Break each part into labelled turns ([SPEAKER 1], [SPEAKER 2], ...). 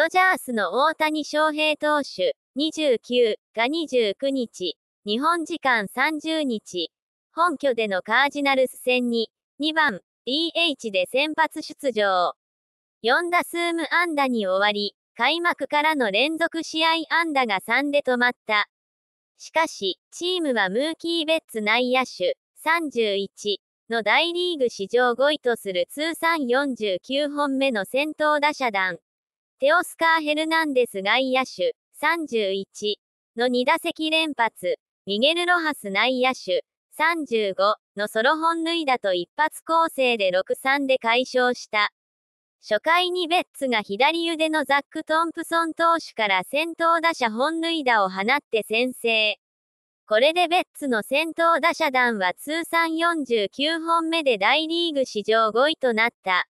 [SPEAKER 1] ドジャースの大谷翔平投手、29が29日、日本時間30日、本拠でのカージナルス戦に、2番 DH で先発出場。4打数無安打に終わり、開幕からの連続試合安打が3で止まった。しかし、チームはムーキー・ベッツ内野手31の大リーグ史上5位とする通算49本目の先頭打者団。テオスカー・ヘルナンデス外野手、31の2打席連発、ミゲル・ロハス内野手、35のソロ本塁打と一発構成で6-3で解消した。初回にベッツが左腕のザック・トンプソン投手から先頭打者本塁打を放って先制。これでベッツの先頭打者団は通算49本目で大リーグ史上5位となった。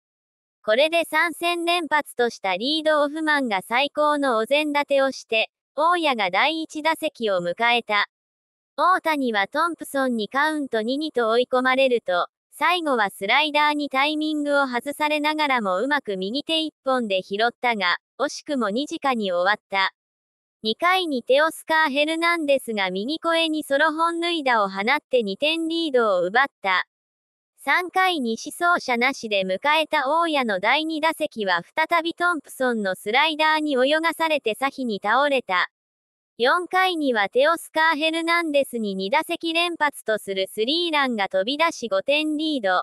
[SPEAKER 1] これで3戦連発としたリード・オフマンが最高のお膳立てをして、大家が第1打席を迎えた。大谷はトンプソンにカウント2にと追い込まれると、最後はスライダーにタイミングを外されながらもうまく右手1本で拾ったが、惜しくも2時間に終わった。2回にテオスカー・ヘルナンデスが右声にソロ本塁打を放って2点リードを奪った。3回に思想者なしで迎えた大家の第2打席は再びトンプソンのスライダーに泳がされて左ヒに倒れた。4回にはテオスカー・ヘルナンデスに2打席連発とするスリーランが飛び出し5点リード。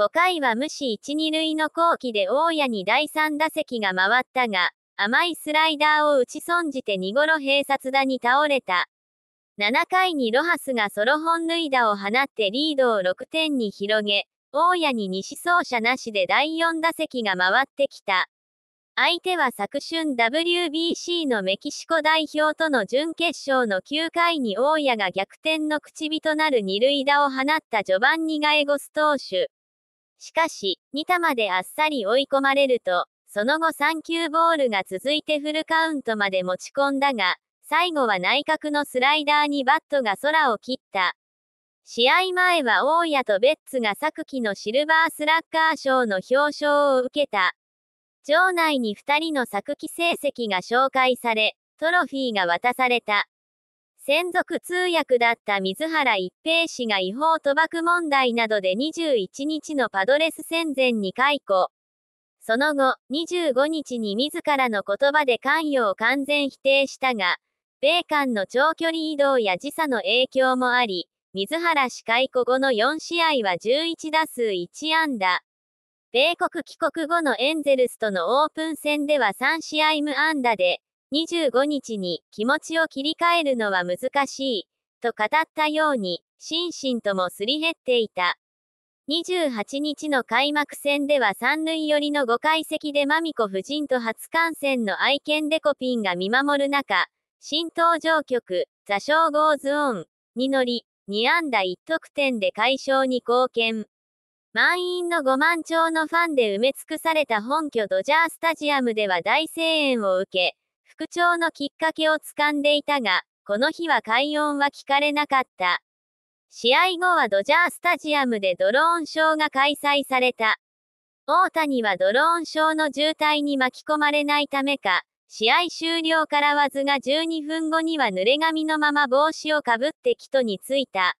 [SPEAKER 1] 5回は無視1、2塁の後期で大家に第3打席が回ったが、甘いスライダーを打ち損じて2ゴロ併殺打に倒れた。7回にロハスがソロ本塁打を放ってリードを6点に広げ、大谷に西走者なしで第4打席が回ってきた。相手は昨春 WBC のメキシコ代表との準決勝の9回に大谷が逆転の口火となる二塁打を放った序盤にガエゴス投手。しかし、2玉であっさり追い込まれると、その後3球ボールが続いてフルカウントまで持ち込んだが、最後は内角のスライダーにバットが空を切った。試合前は大谷とベッツが昨季のシルバースラッガー賞の表彰を受けた。場内に2人の昨季成績が紹介され、トロフィーが渡された。専属通訳だった水原一平氏が違法賭博問題などで21日のパドレス戦前に解雇。その後、25日に自らの言葉で関与を完全否定したが、米韓の長距離移動や時差の影響もあり、水原司会雇後の4試合は11打数1安打。米国帰国後のエンゼルスとのオープン戦では3試合無安打で、25日に気持ちを切り替えるのは難しい、と語ったように、心身ともすり減っていた。28日の開幕戦では三塁寄りの5階席でマミコ夫人と初観戦の愛犬デコピンが見守る中、新登場曲、座礁ゴーズオンに乗り、2安打1得点で解消に貢献。満員の5万兆のファンで埋め尽くされた本拠ドジャースタジアムでは大声援を受け、復調のきっかけをつかんでいたが、この日は快音は聞かれなかった。試合後はドジャースタジアムでドローンショーが開催された。大谷はドローンショーの渋滞に巻き込まれないためか、試合終了からわずが12分後には濡れ髪のまま帽子をかぶって木戸に着いた。